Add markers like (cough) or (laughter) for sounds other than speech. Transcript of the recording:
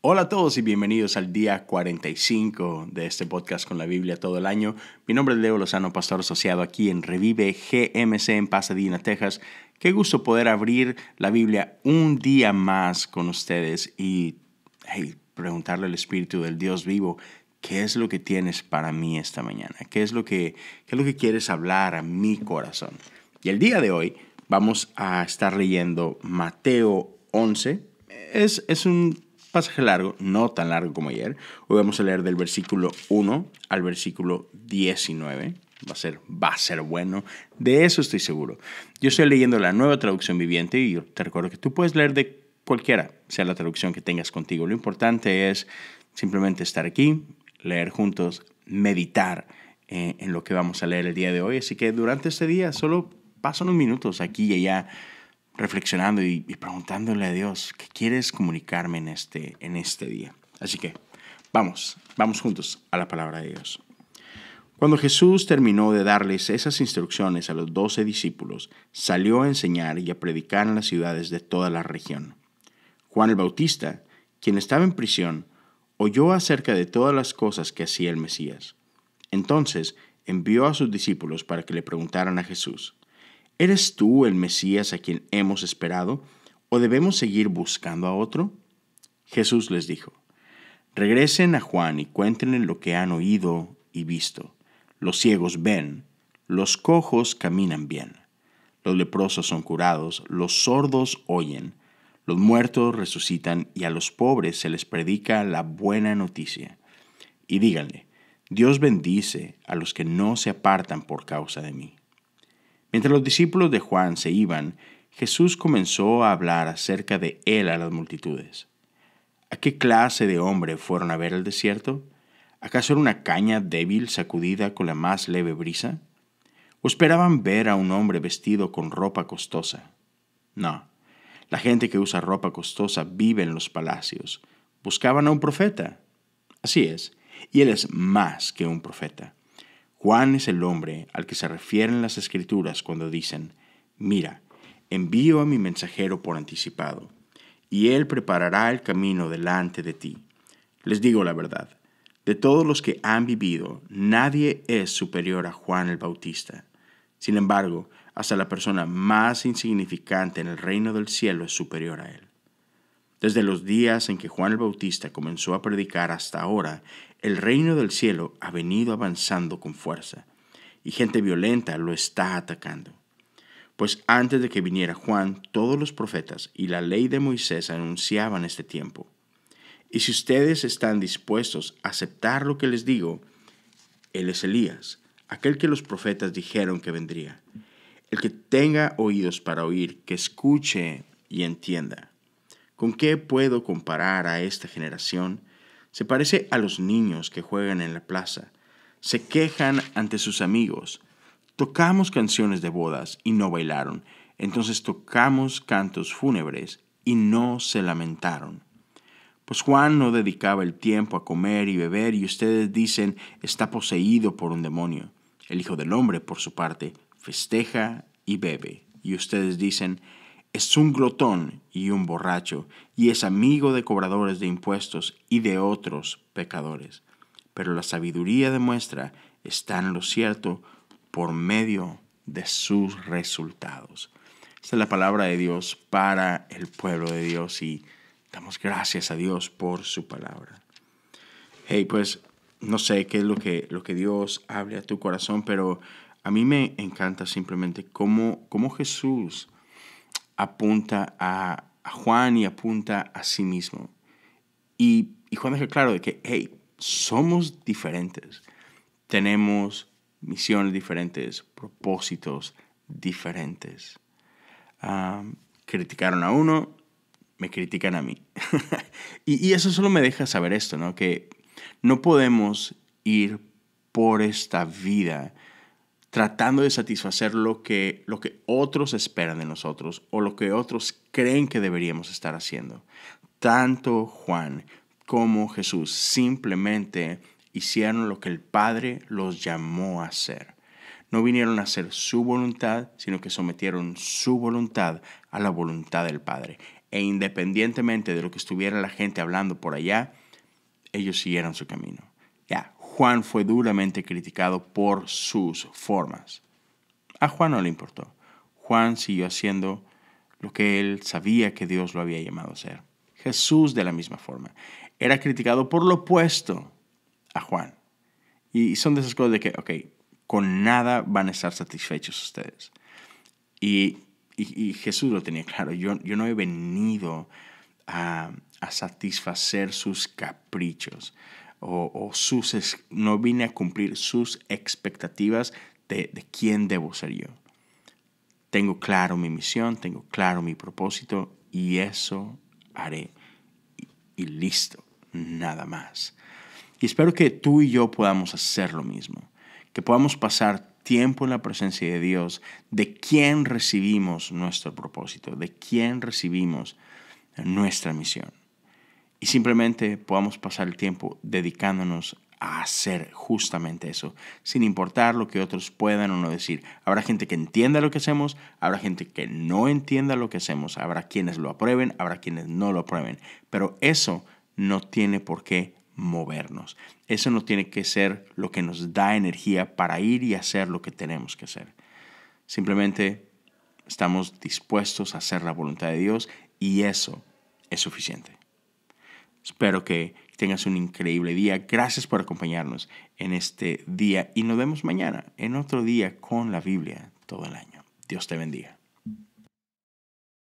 Hola a todos y bienvenidos al día 45 de este podcast con la Biblia todo el año. Mi nombre es Leo Lozano, pastor asociado aquí en Revive GMC en Pasadena, Texas. Qué gusto poder abrir la Biblia un día más con ustedes y preguntarle al Espíritu del Dios vivo, ¿qué es lo que tienes para mí esta mañana? ¿Qué es lo que, es lo que quieres hablar a mi corazón? Y el día de hoy vamos a estar leyendo Mateo 11. Es, es un pasaje largo, no tan largo como ayer. Hoy vamos a leer del versículo 1 al versículo 19. Va a ser, va a ser bueno. De eso estoy seguro. Yo estoy leyendo la nueva traducción viviente y te recuerdo que tú puedes leer de cualquiera, sea la traducción que tengas contigo. Lo importante es simplemente estar aquí, leer juntos, meditar eh, en, lo que vamos a leer el día de hoy. Así que durante este día solo pasan unos minutos aquí y allá reflexionando y, preguntándole a Dios, ¿qué quieres comunicarme en este, en este día? Así que vamos, vamos juntos a la palabra de Dios. Cuando Jesús terminó de darles esas instrucciones a los doce discípulos, salió a enseñar y a predicar en las ciudades de toda la región. Juan el Bautista, quien estaba en prisión, oyó acerca de todas las cosas que hacía el Mesías. Entonces envió a sus discípulos para que le preguntaran a Jesús, ¿Eres tú el Mesías a quien hemos esperado? ¿O debemos seguir buscando a otro? Jesús les dijo, regresen a Juan y cuéntenle lo que han oído y visto. Los ciegos ven, los cojos caminan bien, los leprosos son curados, los sordos oyen, los muertos resucitan y a los pobres se les predica la buena noticia. Y díganle, Dios bendice a los que no se apartan por causa de mí. Mientras los discípulos de Juan se iban, Jesús comenzó a hablar acerca de él a las multitudes. ¿A qué clase de hombre fueron a ver el desierto? ¿Acaso era una caña débil sacudida con la más leve brisa? ¿O esperaban ver a un hombre vestido con ropa costosa? No. La gente que usa ropa costosa vive en los palacios. Buscaban a un profeta. Así es. Y él es más que un profeta Juan es el hombre al que se refieren las escrituras cuando dicen, mira, envío a mi mensajero por anticipado, y él preparará el camino delante de ti. Les digo la verdad, de todos los que han vivido, nadie es superior a Juan el Bautista. Sin embargo, hasta la persona más insignificante en el reino del cielo es superior a él. Desde los días en que Juan el Bautista comenzó a predicar hasta ahora, el reino del cielo ha venido avanzando con fuerza y gente violenta lo está atacando. Pues antes de que viniera Juan, todos los profetas y la ley de Moisés anunciaban este tiempo. Y si ustedes están dispuestos a aceptar lo que les digo, Él es Elías, aquel que los profetas dijeron que vendría. El que tenga oídos para oír, que escuche y entienda. ¿Con qué puedo comparar a esta generación? Se parece a los niños que juegan en la plaza, se quejan ante sus amigos. Tocamos canciones de bodas y no bailaron, entonces tocamos cantos fúnebres y no se lamentaron. Pues Juan no dedicaba el tiempo a comer y beber y ustedes dicen está poseído por un demonio. El Hijo del Hombre, por su parte, festeja y bebe. Y ustedes dicen, es un glotón y un borracho, y es amigo de cobradores de impuestos y de otros pecadores. Pero la sabiduría demuestra está en lo cierto por medio de sus resultados. Esta es la palabra de Dios para el pueblo de Dios y damos gracias a Dios por su palabra. Hey, pues no sé qué es lo que, lo que Dios hable a tu corazón, pero a mí me encanta simplemente cómo, cómo Jesús apunta a, Juan y apunta a sí mismo. Y, Juan deja claro de que, hey, somos diferentes. Tenemos misiones diferentes, propósitos diferentes. criticaron a uno, me critican a mí. (laughs) y, y, eso solo me deja saber esto, ¿no? Que no podemos ir por esta vida tratando de satisfacer lo que, lo que otros esperan de nosotros o lo que otros creen que deberíamos estar haciendo. Tanto Juan como Jesús simplemente hicieron lo que el Padre los llamó a hacer. No vinieron a hacer su voluntad, sino que sometieron su voluntad a la voluntad del Padre. E independientemente de lo que estuviera la gente hablando por allá, ellos siguieron su camino. Ya, Juan fue duramente criticado por sus formas. A Juan no le importó. Juan siguió haciendo lo que él sabía que Dios lo había llamado a ser. Jesús de la misma forma. Era criticado por lo opuesto a Juan. Y son de esas cosas de que, ok, con nada van a estar satisfechos ustedes. Y, Jesús lo tenía claro. Yo, yo no he venido a, a satisfacer sus caprichos o, sus, no vine a cumplir sus expectativas de, de quién debo ser yo. Tengo claro mi misión, tengo claro mi propósito y eso haré. y listo, nada más. Y espero que tú y yo podamos hacer lo mismo, que podamos pasar tiempo en la presencia de Dios, de quién recibimos nuestro propósito, de quién recibimos nuestra misión y simplemente podamos pasar el tiempo dedicándonos a hacer justamente eso, sin importar lo que otros puedan o no decir. Habrá gente que entienda lo que hacemos, habrá gente que no entienda lo que hacemos, habrá quienes lo aprueben, habrá quienes no lo aprueben, pero eso no tiene por qué movernos. Eso no tiene que ser lo que nos da energía para ir y hacer lo que tenemos que hacer. Simplemente estamos dispuestos a hacer la voluntad de Dios y eso es suficiente. Espero que tengas un increíble día. Gracias por acompañarnos en este día y nos vemos mañana en otro día con la Biblia todo el año. Dios te bendiga.